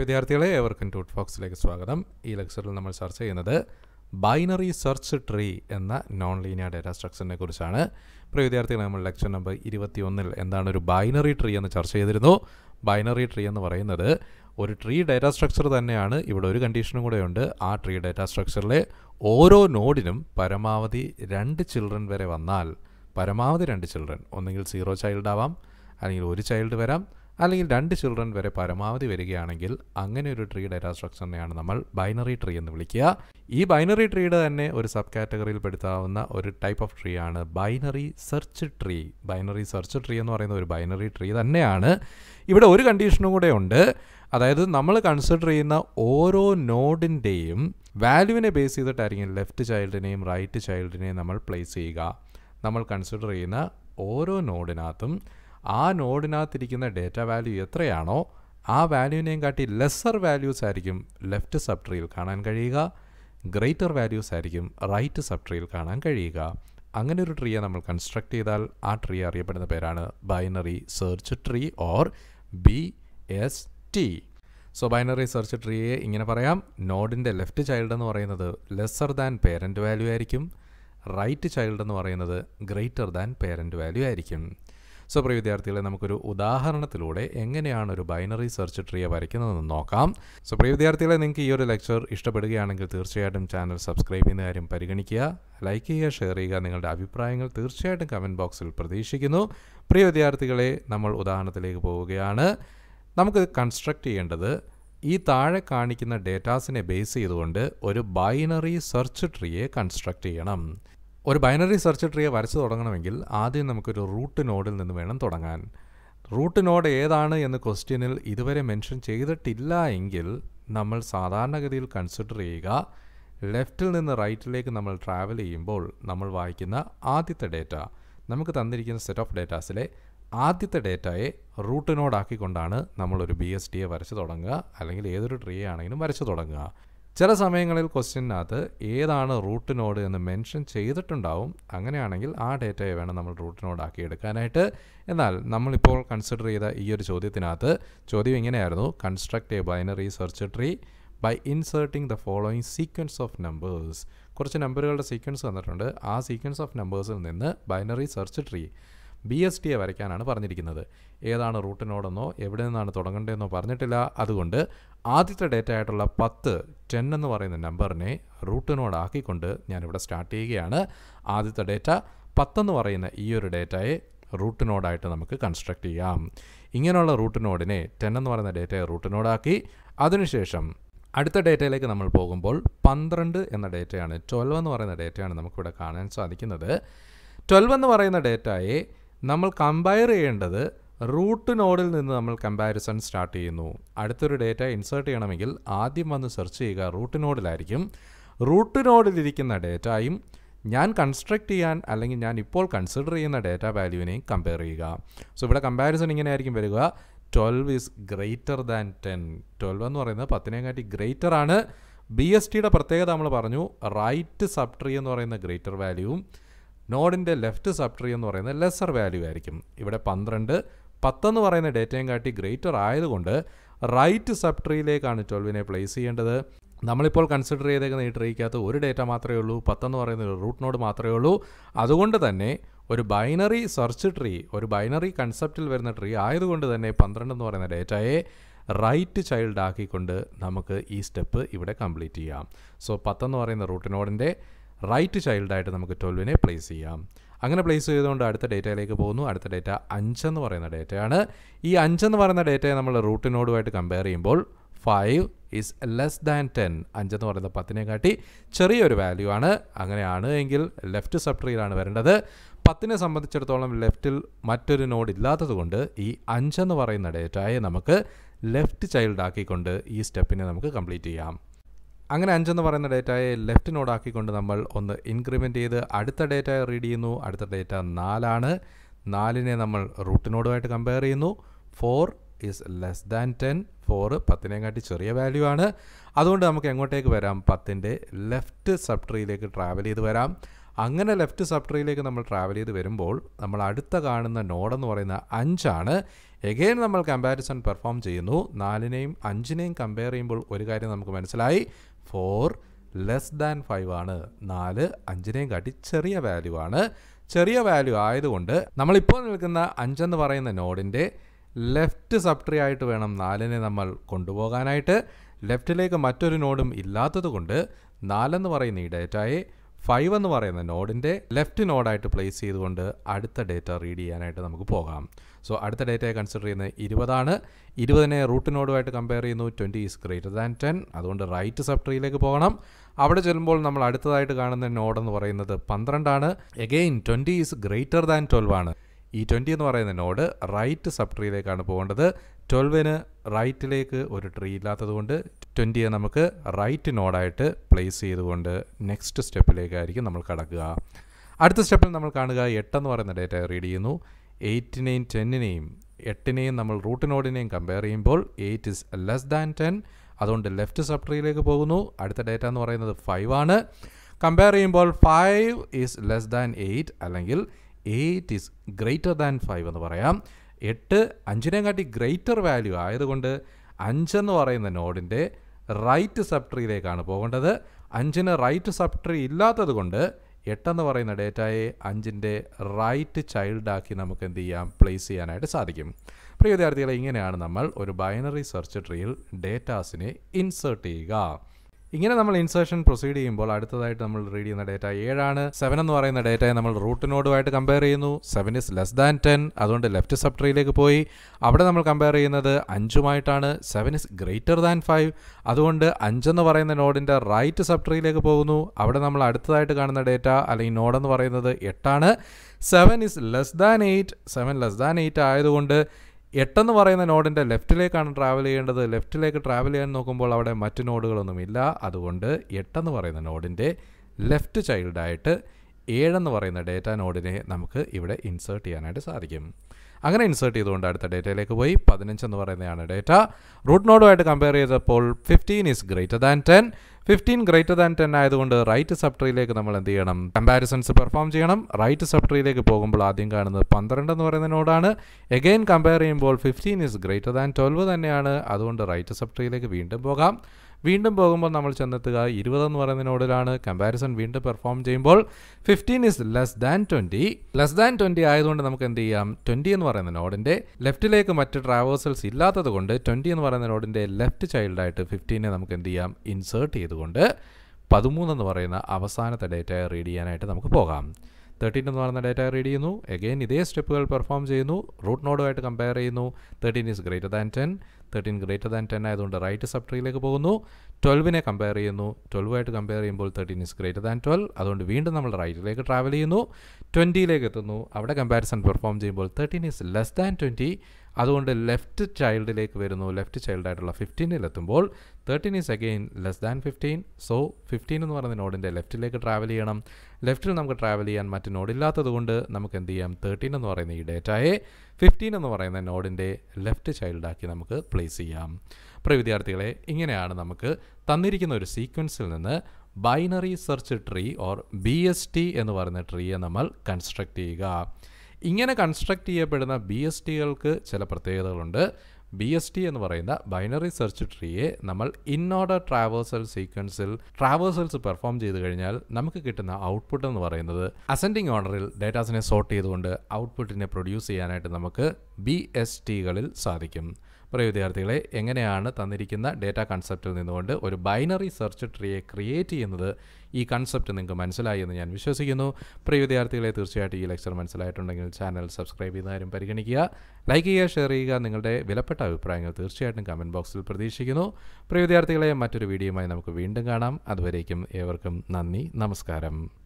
വിദ്യാർത്ഥികളെ എവർക്കും ടൂട്ട് ഫോക്സിലേക്ക് സ്വാഗതം ഈ ലെക്ചറിൽ നമ്മൾ ചർച്ച ചെയ്യുന്നത് ബൈനറി സെർച്ച് ട്രീ എന്ന നോൺ ലീനിയർ ഡാറ്റാ സ്ട്രക്ചറിനെ കുറിച്ചാണ് പ്രിയ വിദ്യാർത്ഥികളെ നമ്മൾ ലെക്ചർ നമ്പർ ഇരുപത്തി ഒന്നിൽ എന്താണ് ഒരു ബൈനറി ട്രീ എന്ന് ചർച്ച ചെയ്തിരുന്നു ബൈനറി ട്രീ എന്ന് പറയുന്നത് ഒരു ട്രീ ഡാറ്റാ സ്ട്രക്ചർ തന്നെയാണ് ഇവിടെ ഒരു കണ്ടീഷനും കൂടെ ഉണ്ട് ആ ട്രീ ഡാറ്റാ സ്ട്രക്ചറിലെ ഓരോ നോഡിനും പരമാവധി രണ്ട് ചിൽഡ്രൻ വരെ വന്നാൽ പരമാവധി രണ്ട് ചിൽഡ്രൻ ഒന്നുകിൽ സീറോ ചൈൽഡ് ആവാം അല്ലെങ്കിൽ ഒരു ചൈൽഡ് വരാം അല്ലെങ്കിൽ രണ്ട് ചിൽഡ്രൻ വരെ പരമാവധി വരികയാണെങ്കിൽ അങ്ങനെ ഒരു ട്രീ ഡേറ്റ സ്ട്രക്ചറിനെയാണ് നമ്മൾ ബൈനറി ട്രീ എന്ന് വിളിക്കുക ഈ ബൈനറി ട്രീയുടെ തന്നെ ഒരു സബ് കാറ്റഗറിയിൽ പെടുത്താവുന്ന ഒരു ടൈപ്പ് ഓഫ് ട്രീ ആണ് binary search tree binary search tree എന്ന് പറയുന്ന ഒരു ബൈനറി ട്രീ തന്നെയാണ് ഇവിടെ ഒരു കണ്ടീഷനും കൂടെ ഉണ്ട് അതായത് നമ്മൾ കൺസിഡർ ചെയ്യുന്ന ഓരോ നോഡിൻ്റെയും വാല്യൂവിനെ ബേസ് ചെയ്തിട്ടായിരിക്കും ലെഫ്റ്റ് ചൈൽഡിനെയും റൈറ്റ് ചൈൽഡിനെയും നമ്മൾ പ്ലേസ് ചെയ്യുക നമ്മൾ കൺസിഡർ ചെയ്യുന്ന ഓരോ നോഡിനകത്തും ആ നോഡിനകത്തിരിക്കുന്ന ഡേറ്റ വാല്യൂ എത്രയാണോ ആ വാല്യൂവിനെയും കാട്ടി ലെസ്സർ വാല്യൂസ് ആയിരിക്കും ലെഫ്റ്റ് സബ് ട്രീയിൽ കാണാൻ കഴിയുക ഗ്രേറ്റർ വാല്യൂസ് ആയിരിക്കും റൈറ്റ് സബ് ട്രീയിൽ കാണാൻ കഴിയുക അങ്ങനെ ഒരു ട്രീയെ നമ്മൾ കൺസ്ട്രക്ട് ചെയ്താൽ ആ ട്രീ അറിയപ്പെടുന്ന പേരാണ് binary search tree or B S T so binary search ട്രീയെ ഇങ്ങനെ പറയാം നോഡിൻ്റെ ലെഫ്റ്റ് ചൈൽഡ് എന്ന് പറയുന്നത് ലെസ്സർ ദാൻ പേരൻറ്റ് വാല്യൂ ആയിരിക്കും റൈറ്റ് ചൈൽഡ് എന്ന് പറയുന്നത് ഗ്രേറ്റർ ദാൻ പേരൻറ്റ് വാല്യൂ ആയിരിക്കും സോ പ്രിയ വിദ്യാർത്ഥികളെ നമുക്കൊരു ഉദാഹരണത്തിലൂടെ എങ്ങനെയാണ് ഒരു ബൈനറി സെർച്ച് ട്രീയെ വരയ്ക്കുന്നതെന്ന് നോക്കാം സോ പ്രിയ വിദ്യാർത്ഥികളെ നിങ്ങൾക്ക് ഈ ഒരു ലെക്ചർ ഇഷ്ടപ്പെടുകയാണെങ്കിൽ തീർച്ചയായിട്ടും ചാനൽ സബ്സ്ക്രൈബ് ചെയ്യുന്ന കാര്യം പരിഗണിക്കുക ലൈക്ക് ചെയ്യുക ഷെയർ ചെയ്യുക നിങ്ങളുടെ അഭിപ്രായങ്ങൾ തീർച്ചയായിട്ടും കമൻറ്റ് ബോക്സിൽ പ്രതീക്ഷിക്കുന്നു പ്രിയ വിദ്യാർത്ഥികളെ നമ്മൾ ഉദാഹരണത്തിലേക്ക് പോവുകയാണ് നമുക്ക് കൺസ്ട്രക്റ്റ് ചെയ്യേണ്ടത് ഈ താഴെ കാണിക്കുന്ന ഡേറ്റാസിനെ ബേസ് ചെയ്തുകൊണ്ട് ഒരു ബൈനറി സെർച്ച് ട്രീയെ കൺസ്ട്രക്റ്റ് ചെയ്യണം ഒരു ബൈനറി സെർച്ച് ട്രീയെ വരച്ചു തുടങ്ങണമെങ്കിൽ ആദ്യം നമുക്കൊരു റൂട്ട് നോഡിൽ നിന്ന് വേണം തുടങ്ങാൻ റൂട്ട് നോഡ് ഏതാണ് എന്ന് ക്വസ്റ്റ്യനിൽ ഇതുവരെ മെൻഷൻ ചെയ്തിട്ടില്ല എങ്കിൽ നമ്മൾ സാധാരണഗതിയിൽ കൺസിഡർ ചെയ്യുക ലെഫ്റ്റിൽ നിന്ന് റൈറ്റിലേക്ക് നമ്മൾ ട്രാവൽ ചെയ്യുമ്പോൾ നമ്മൾ വായിക്കുന്ന ആദ്യത്തെ ഡേറ്റ നമുക്ക് തന്നിരിക്കുന്ന സെറ്റ് ഓഫ് ഡേറ്റാസിലെ ആദ്യത്തെ ഡേറ്റയെ റൂട്ട് നോഡാക്കിക്കൊണ്ടാണ് നമ്മളൊരു ബി എസ് ടിയെ വരച്ചു തുടങ്ങുക അല്ലെങ്കിൽ ഏതൊരു ട്രീ ആണെങ്കിലും വരച്ചു തുടങ്ങുക ചില സമയങ്ങളിൽ ക്വസ്റ്റ്യനകത്ത് ഏതാണ് റൂട്ട് നോഡ് എന്ന് മെൻഷൻ ചെയ്തിട്ടുണ്ടാവും അങ്ങനെയാണെങ്കിൽ ആ ഡേറ്റയെ വേണം നമ്മൾ റൂട്ട് നോഡ് ആക്കി എടുക്കാനായിട്ട് എന്നാൽ നമ്മളിപ്പോൾ കൺസിഡർ ചെയ്ത ഈ ഒരു ചോദ്യത്തിനകത്ത് ചോദ്യം ഇങ്ങനെയായിരുന്നു construct a binary search tree by inserting the following sequence of numbers കുറച്ച് നമ്പറുകളുടെ സീക്വൻസ് തന്നിട്ടുണ്ട് ആ സീക്വൻസ് ഓഫ് നമ്പേഴ്സിൽ നിന്ന് binary search tree B S ടിയെ വരയ്ക്കാനാണ് പറഞ്ഞിരിക്കുന്നത് ഏതാണ് റൂട്ടിനോടെന്നോ എവിടെ നിന്നാണ് തുടങ്ങേണ്ടതെന്നോ പറഞ്ഞിട്ടില്ല അതുകൊണ്ട് ആദ്യത്തെ ഡേറ്റ ആയിട്ടുള്ള പത്ത് ടെൻ എന്ന് പറയുന്ന നമ്പറിനെ റൂട്ടിനോടാക്കിക്കൊണ്ട് ഞാനിവിടെ സ്റ്റാർട്ട് ചെയ്യുകയാണ് ആദ്യത്തെ ഡേറ്റ പത്തെന്ന് പറയുന്ന ഈ ഒരു ഡേറ്റയെ റൂട്ട് നമുക്ക് കൺസ്ട്രക്റ്റ് ചെയ്യാം ഇങ്ങനെയുള്ള റൂട്ട് നോഡിനെ ടെൻ എന്ന് പറയുന്ന ഡേറ്റയെ റൂട്ട് അതിനുശേഷം അടുത്ത ഡേറ്റയിലേക്ക് നമ്മൾ പോകുമ്പോൾ പന്ത്രണ്ട് എന്ന ഡേറ്റയാണ് ട്വൽവ് എന്ന് പറയുന്ന ഡേറ്റയാണ് നമുക്കിവിടെ കാണാൻ സാധിക്കുന്നത് ട്വൽവ് എന്ന് പറയുന്ന ഡേറ്റയെ നമ്മൾ കമ്പയർ ചെയ്യേണ്ടത് റൂട്ട് നോഡിൽ നിന്ന് നമ്മൾ കമ്പാരിസൺ സ്റ്റാർട്ട് ചെയ്യുന്നു അടുത്തൊരു ഡേറ്റ ഇൻസേർട്ട് ചെയ്യണമെങ്കിൽ ആദ്യം വന്ന് സെർച്ച് ചെയ്യുക റൂട്ട് നോഡിലായിരിക്കും റൂട്ട് നോഡിലിരിക്കുന്ന ഡേറ്റയും ഞാൻ കൺസ്ട്രക്ട് ചെയ്യാൻ അല്ലെങ്കിൽ ഞാൻ ഇപ്പോൾ കൺസിഡർ ചെയ്യുന്ന ഡേറ്റ വാല്യൂവിനെയും കമ്പയർ ചെയ്യുക സോ ഇവിടെ കമ്പാരിസൺ ഇങ്ങനെയായിരിക്കും വരിക twelve is greater than ten twelve എന്ന് പറയുന്നത് പത്തിനെക്കാട്ടി ഗ്രേറ്റർ ആണ് ബി എസ് ടിയുടെ പ്രത്യേകത നമ്മൾ പറഞ്ഞു റൈറ്റ് സബ് ട്രീ എന്ന് പറയുന്ന ഗ്രേറ്റർ വാല്യൂവും നോഡിൻ്റെ ലെഫ്റ്റ് സബ് ട്രീ എന്ന് പറയുന്നത് ലെസർ വാല്യൂ ആയിരിക്കും ഇവിടെ പന്ത്രണ്ട് പത്തെന്ന് പറയുന്ന ഡേറ്റയും കാട്ടി ഗ്രേറ്റർ ആയതുകൊണ്ട് റൈറ്റ് സബ് ട്രീയിലേക്കാണ് ട്വൽവിനെ പ്ലേസ് ചെയ്യേണ്ടത് നമ്മളിപ്പോൾ കൺസിഡർ ചെയ്തേക്കുന്ന ഈ ട്രീക്കകത്ത് ഒരു ഡേറ്റ മാത്രമേ ഉള്ളൂ പത്തെന്ന് പറയുന്ന ഒരു റൂട്ട് നോഡ് മാത്രമേ ഉള്ളൂ അതുകൊണ്ട് തന്നെ ഒരു ബൈനറി സെർച്ച് ട്രീ ഒരു ബൈനറി കൺസെപ്റ്റിൽ വരുന്ന ട്രീ ആയതുകൊണ്ട് തന്നെ പന്ത്രണ്ട് എന്ന് പറയുന്ന ഡേറ്റയെ റൈറ്റ് ചൈൽഡ് ആക്കിക്കൊണ്ട് നമുക്ക് ഈ സ്റ്റെപ്പ് ഇവിടെ കംപ്ലീറ്റ് ചെയ്യാം സോ പത്തെന്ന് പറയുന്ന റൂട്ട് നോഡിൻ്റെ റൈറ്റ് ചൈൽഡായിട്ട് നമുക്ക് ട്വൽവിനെ പ്ലേസ് ചെയ്യാം അങ്ങനെ പ്ലേസ് ചെയ്തുകൊണ്ട് അടുത്ത ഡേറ്റയിലേക്ക് പോകുന്നു അടുത്ത ഡേറ്റ അഞ്ചെന്ന് പറയുന്ന ഡേറ്റയാണ് ഈ അഞ്ചെന്ന് പറയുന്ന ഡേറ്റയെ നമ്മൾ റൂട്ടിനോടുമായിട്ട് കമ്പയർ ചെയ്യുമ്പോൾ five is less than ten അഞ്ചെന്ന് പറയുന്ന പത്തിനെ കാട്ടി ചെറിയൊരു വാല്യൂ ആണ് അങ്ങനെയാണ് എങ്കിൽ ലെഫ്റ്റ് സബ്ട്രീയിലാണ് വരേണ്ടത് പത്തിനെ സംബന്ധിച്ചിടത്തോളം ലെഫ്റ്റിൽ മറ്റൊരു നോഡ് ഇല്ലാത്തതുകൊണ്ട് ഈ അഞ്ചെന്ന് പറയുന്ന ഡേറ്റയെ നമുക്ക് ലെഫ്റ്റ് ചൈൽഡ് ആക്കിക്കൊണ്ട് ഈ സ്റ്റെപ്പിനെ നമുക്ക് കംപ്ലീറ്റ് ചെയ്യാം അങ്ങനെ അഞ്ചെന്ന് പറയുന്ന ഡേറ്റയെ ലെഫ്റ്റ് ആക്കിക്കൊണ്ട് നമ്മൾ ഒന്ന് ഇൻക്രിമെൻറ്റ് ചെയ്ത് അടുത്ത ഡേറ്റ റീഡ് ചെയ്യുന്നു അടുത്ത ഡേറ്റ നാലാണ് നാലിനെ നമ്മൾ റൂട്ട് നോഡുമായിട്ട് കമ്പയർ ചെയ്യുന്നു four is less than ten four കാട്ടി ചെറിയ വാല്യൂ ആണ് അതുകൊണ്ട് നമുക്ക് എങ്ങോട്ടേക്ക് വരാം പത്തിൻ്റെ ലെഫ്റ്റ് സബ് ട്രീയിലേക്ക് ട്രാവൽ ചെയ്ത് വരാം അങ്ങനെ ലെഫ്റ്റ് സബ് ട്രീയിലേക്ക് നമ്മൾ ട്രാവൽ ചെയ്ത് വരുമ്പോൾ നമ്മൾ അടുത്ത കാണുന്ന നോഡെന്ന് പറയുന്ന അഞ്ചാണ് എഗെയിൻ നമ്മൾ കമ്പാരിസൺ പെർഫോം ചെയ്യുന്നു നാലിനെയും അഞ്ചിനെയും കമ്പയർ ചെയ്യുമ്പോൾ ഒരു കാര്യം നമുക്ക് മനസ്സിലായി ഫോർ ലെസ് ദാൻ ഫൈവ് ആണ് നാല് അഞ്ചിനെയും കാട്ടി ചെറിയ വാല്യൂ ആണ് ചെറിയ വാല്യൂ ആയതുകൊണ്ട് നമ്മളിപ്പോൾ നിൽക്കുന്ന അഞ്ചെന്ന് പറയുന്ന നോഡിൻ്റെ ലെഫ്റ്റ് സബ്ട്രി ആയിട്ട് വേണം നാലിനെ നമ്മൾ കൊണ്ടുപോകാനായിട്ട് ലെഫ്റ്റിലേക്ക് മറ്റൊരു നോഡും ഇല്ലാത്തതുകൊണ്ട് നാലെന്ന് പറയുന്ന ഈ ഡേറ്റയെ ഫൈവ് എന്ന് പറയുന്ന നോഡിൻ്റെ ലെഫ്റ്റ് നോഡായിട്ട് പ്ലേസ് ചെയ്തുകൊണ്ട് അടുത്ത ഡേറ്റ റീഡ് ചെയ്യാനായിട്ട് നമുക്ക് പോകാം സോ അടുത്ത ഡേറ്റയെ കൺസിഡർ ചെയ്യുന്നത് ഇരുപതാണ് ഇരുപതിനെ റൂട്ട് നോഡുമായിട്ട് കമ്പയർ ചെയ്യുന്നു twenty is greater than ten അതുകൊണ്ട് റൈറ്റ് സബ് ട്രീയിലേക്ക് പോകണം അവിടെ ചെല്ലുമ്പോൾ നമ്മൾ അടുത്തതായിട്ട് കാണുന്ന നോഡ് എന്ന് പറയുന്നത് പന്ത്രണ്ടാണ് again twenty is greater than twelve ആണ് ഈ ട്വൻറ്റി എന്ന് പറയുന്ന നോഡ് റൈറ്റ് സബ് ട്രീയിലേക്കാണ് പോകേണ്ടത് ട്വൽവിന് റൈറ്റിലേക്ക് ഒരു ട്രീ ഇല്ലാത്തതുകൊണ്ട് ട്വൻറ്റിയെ നമുക്ക് റൈറ്റ് നോഡായിട്ട് പ്ലേസ് ചെയ്തുകൊണ്ട് നെക്സ്റ്റ് സ്റ്റെപ്പിലേക്കായിരിക്കും നമ്മൾ കടക്കുക അടുത്ത സ്റ്റെപ്പിൽ നമ്മൾ കാണുക എട്ടെന്ന് പറയുന്ന ഡേറ്റ റീഡ് ചെയ്യുന്നു എയ്റ്റിനെയും ടെന്നിനെയും എട്ടിനെയും നമ്മൾ റൂട്ട് നോഡിനെയും കമ്പയർ ചെയ്യുമ്പോൾ eight is less than ten അതുകൊണ്ട് ലെഫ്റ്റ് സബ് ട്രീയിലേക്ക് പോകുന്നു അടുത്ത ഡേറ്റ എന്ന് പറയുന്നത് ഫൈവ് ആണ് കമ്പയർ ചെയ്യുമ്പോൾ five is less than eight അല്ലെങ്കിൽ eight is greater than five എന്ന് പറയാം എട്ട് അഞ്ചിനെക്കാട്ടി ഗ്രേറ്റർ വാല്യൂ ആയതുകൊണ്ട് അഞ്ചെന്ന് പറയുന്ന നോഡിൻ്റെ റൈറ്റ് സബ് ട്രീയിലേക്കാണ് പോകേണ്ടത് അഞ്ചിന് റൈറ്റ് സബ് ട്രീ ഇല്ലാത്തത് കൊണ്ട് എട്ടെന്ന് പറയുന്ന ഡേറ്റയെ അഞ്ചിൻ്റെ റൈറ്റ് ചൈൽഡാക്കി നമുക്ക് എന്ത് ചെയ്യാം പ്ലേസ് ചെയ്യാനായിട്ട് സാധിക്കും പ്രിയ വിദ്യാർത്ഥികളെ ഇങ്ങനെയാണ് നമ്മൾ ഒരു ബൈനറി സെർച്ച് ട്രീയിൽ ഡേറ്റാസിനെ ഇൻസേർട്ട് ചെയ്യുക ഇങ്ങനെ നമ്മൾ ഇൻസേർഷൻ പ്രൊസീഡ് ചെയ്യുമ്പോൾ അടുത്തതായിട്ട് നമ്മൾ റീഡ് ചെയ്യുന്ന ഡേറ്റ ഏഴാണ് സെവൻ എന്ന് പറയുന്ന ഡേറ്റയെ നമ്മൾ റൂട്ട് കമ്പയർ ചെയ്യുന്നു seven is less than ten അതുകൊണ്ട് ലെഫ്റ്റ് സബ് ട്രീയിലേക്ക് പോയി അവിടെ നമ്മൾ കമ്പയർ ചെയ്യുന്നത് അഞ്ചുമായിട്ടാണ് seven is greater than five അതുകൊണ്ട് അഞ്ചെന്ന് പറയുന്ന നോഡിൻ്റെ റൈറ്റ് സബ് ട്രീയിലേക്ക് പോകുന്നു അവിടെ നമ്മൾ അടുത്തതായിട്ട് കാണുന്ന ഡേറ്റ അല്ലെങ്കിൽ നോഡെന്ന് പറയുന്നത് എട്ടാണ് seven is less than eight seven less than eight ആയതുകൊണ്ട് എട്ടെന്ന് പറയുന്ന നോഡിൻ്റെ ലെഫ്റ്റിലേക്കാണ് ട്രാവൽ ചെയ്യേണ്ടത് ലെഫ്റ്റിലേക്ക് ട്രാവൽ ചെയ്യാൻ നോക്കുമ്പോൾ അവിടെ മറ്റ് നോഡുകളൊന്നുമില്ല അതുകൊണ്ട് എട്ടെന്ന് പറയുന്ന നോഡിൻ്റെ ലെഫ്റ്റ് ചൈൽഡായിട്ട് ഏഴെന്ന് പറയുന്ന ഡേറ്റ നോഡിനെ നമുക്ക് ഇവിടെ ഇൻസേർട്ട് ചെയ്യാനായിട്ട് സാധിക്കും അങ്ങനെ ഇൻസേർട്ട് ചെയ്തുകൊണ്ട് അടുത്ത ഡേറ്റയിലേക്ക് പോയി പതിനഞ്ച് എന്ന് പറയുന്നതാണ് ഡേറ്റ റൂട്ട് നോഡുമായിട്ട് കമ്പയർ ചെയ്തപ്പോൾ fifteen is greater than ten fifteen greater than ten ആയതുകൊണ്ട് റൈറ്റ് സബ്ട്രിയിലേക്ക് നമ്മൾ എന്ത് ചെയ്യണം കമ്പാരിസൺസ് പെർഫോം ചെയ്യണം റൈറ്റ് സബ്ട്രിയിലേക്ക് പോകുമ്പോൾ ആദ്യം കാണുന്നത് പന്ത്രണ്ട് എന്ന് പറയുന്ന നോഡാണ് എഗെയിൻ കമ്പയർ ചെയ്യുമ്പോൾ fifteen is greater than twelve തന്നെയാണ് അതുകൊണ്ട് റൈറ്റ് സബ്ട്രിയിലേക്ക് വീണ്ടും പോകാം വീണ്ടും പോകുമ്പോൾ നമ്മൾ ചെന്നെത്തുക ഇരുപതെന്ന് പറയുന്ന കമ്പാരിസൺ വീണ്ടും പെർഫോം ചെയ്യുമ്പോൾ fifteen is less than twenty less than twenty ആയതുകൊണ്ട് നമുക്ക് എന്ത് ചെയ്യാം ട്വൻറ്റി എന്ന് പറയുന്ന നോഡിൻ്റെ ലെഫ്റ്റിലേക്ക് മറ്റ് ട്രാവേഴ്സൽസ് ഇല്ലാത്തത് കൊണ്ട് ട്വൻറ്റി എന്ന് പറയുന്ന നോഡിൻ്റെ ലെഫ്റ്റ് ചൈൽഡായിട്ട് ഫിഫ്റ്റീനെ നമുക്ക് എന്ത് ചെയ്യാം ഇൻസേർട്ട് ചെയ്തുകൊണ്ട് പതിമൂന്നെന്ന് പറയുന്ന അവസാനത്തെ ഡേറ്റ റീഡ് ചെയ്യാനായിട്ട് നമുക്ക് പോകാം തേർട്ടീൻ എന്ന് പറയുന്ന ഡേറ്റ റീഡ് ചെയ്യുന്നു എഗെയിൻ ഇതേ സ്റ്റെപ്പുകൾ പെർഫോം ചെയ്യുന്നു റൂട്ട് നോഡുമായിട്ട് കമ്പയർ ചെയ്യുന്നു thirteen is greater than ten thirteen greater than ten ആയതുകൊണ്ട് റൈറ്റ് സബ് ട്രീയിലേക്ക് പോകുന്നു ട്വൽവിനെ കമ്പയർ ചെയ്യുന്നു ട്വൽവുമായിട്ട് കമ്പയർ ചെയ്യുമ്പോൾ thirteen is greater than twelve അതുകൊണ്ട് വീണ്ടും നമ്മൾ റൈറ്റിലേക്ക് ട്രാവൽ ചെയ്യുന്നു ട്വൻറ്റിയിലേക്ക് എത്തുന്നു അവിടെ കമ്പാരിസൺ പെർഫോം ചെയ്യുമ്പോൾ thirteen is less than twenty അതുകൊണ്ട് ലെഫ്റ്റ് ചൈൽഡിലേക്ക് വരുന്നു ലെഫ്റ്റ് ചൈൽഡായിട്ടുള്ള ഫിഫ്റ്റീനിലെത്തുമ്പോൾ thirteen is again less than fifteen so fifteen എന്ന് പറയുന്ന നോഡിൻ്റെ ലെഫ്റ്റിലേക്ക് ട്രാവൽ ചെയ്യണം ലെഫ്റ്റിൽ നമുക്ക് ട്രാവൽ ചെയ്യാൻ മറ്റ് നോഡില്ലാത്തത് കൊണ്ട് നമുക്ക് എന്ത് ചെയ്യാം തേർട്ടീൻ എന്ന് പറയുന്ന ഈ ഡേറ്റയെ ഫിഫ്റ്റീൻ എന്ന് പറയുന്ന നോഡിൻ്റെ ലെഫ്റ്റ് ചൈൽഡാക്കി നമുക്ക് പ്ലേസ് ചെയ്യാം പ്രിയ വിദ്യാർത്ഥികളെ ഇങ്ങനെയാണ് നമുക്ക് തന്നിരിക്കുന്ന ഒരു സീക്വൻസിൽ നിന്ന് binary search tree or B S T എന്ന് പറയുന്ന ട്രീയെ നമ്മൾ കൺസ്ട്രക്റ്റ് ചെയ്യുക ഇങ്ങനെ കൺസ്ട്രക്ട് ചെയ്യപ്പെടുന്ന ബി എസ് ടികൾക്ക് ചില പ്രത്യേകതകളുണ്ട് ബി എസ് ടി എന്ന് പറയുന്ന ബൈനറി സെർച്ച് ട്രീയെ നമ്മൾ ഇൻഓർഡർ ട്രാവേഴ്സൽ സീക്വൻസിൽ ട്രാവേഴ്സൽസ് പെർഫോം ചെയ്ത് കഴിഞ്ഞാൽ നമുക്ക് കിട്ടുന്ന ഔട്ട്പുട്ട് എന്ന് പറയുന്നത് അസെൻഡിങ് ഓർഡറിൽ ഡേറ്റാസിനെ സോർട്ട് ചെയ്തുകൊണ്ട് ഔട്ട്പുട്ടിനെ പ്രൊഡ്യൂസ് ചെയ്യാനായിട്ട് നമുക്ക് ബി എസ് ടികളിൽ സാധിക്കും പ്രിയ വിദ്യാർത്ഥികളെ എങ്ങനെയാണ് തന്നിരിക്കുന്ന ഡേറ്റ കൺസെപ്റ്റിൽ നിന്നുകൊണ്ട് ഒരു ബൈനറി സെർച്ച് ട്രീയെ ക്രിയേറ്റ് ചെയ്യുന്നത് ഈ കൺസെപ്റ്റ് നിങ്ങൾക്ക് മനസ്സിലായി എന്ന് ഞാൻ വിശ്വസിക്കുന്നു പ്രിയ വിദ്യാർത്ഥികളെ തീർച്ചയായിട്ടും ഈ ലെക്ചർ മനസ്സിലായിട്ടുണ്ടെങ്കിൽ ചാനൽ സബ്സ്ക്രൈബ് ചെയ്യുന്ന കാര്യം പരിഗണിക്കുക ലൈക്ക് ചെയ്യുക ഷെയർ ചെയ്യുക നിങ്ങളുടെ വിലപ്പെട്ട അഭിപ്രായങ്ങൾ തീർച്ചയായിട്ടും കമൻറ്റ് ബോക്സിൽ പ്രതീക്ഷിക്കുന്നു പ്രിയ വിദ്യാർത്ഥികളെ മറ്റൊരു വീഡിയോയുമായി നമുക്ക് വീണ്ടും കാണാം അതുവരേക്കും ഏവർക്കും നന്ദി നമസ്കാരം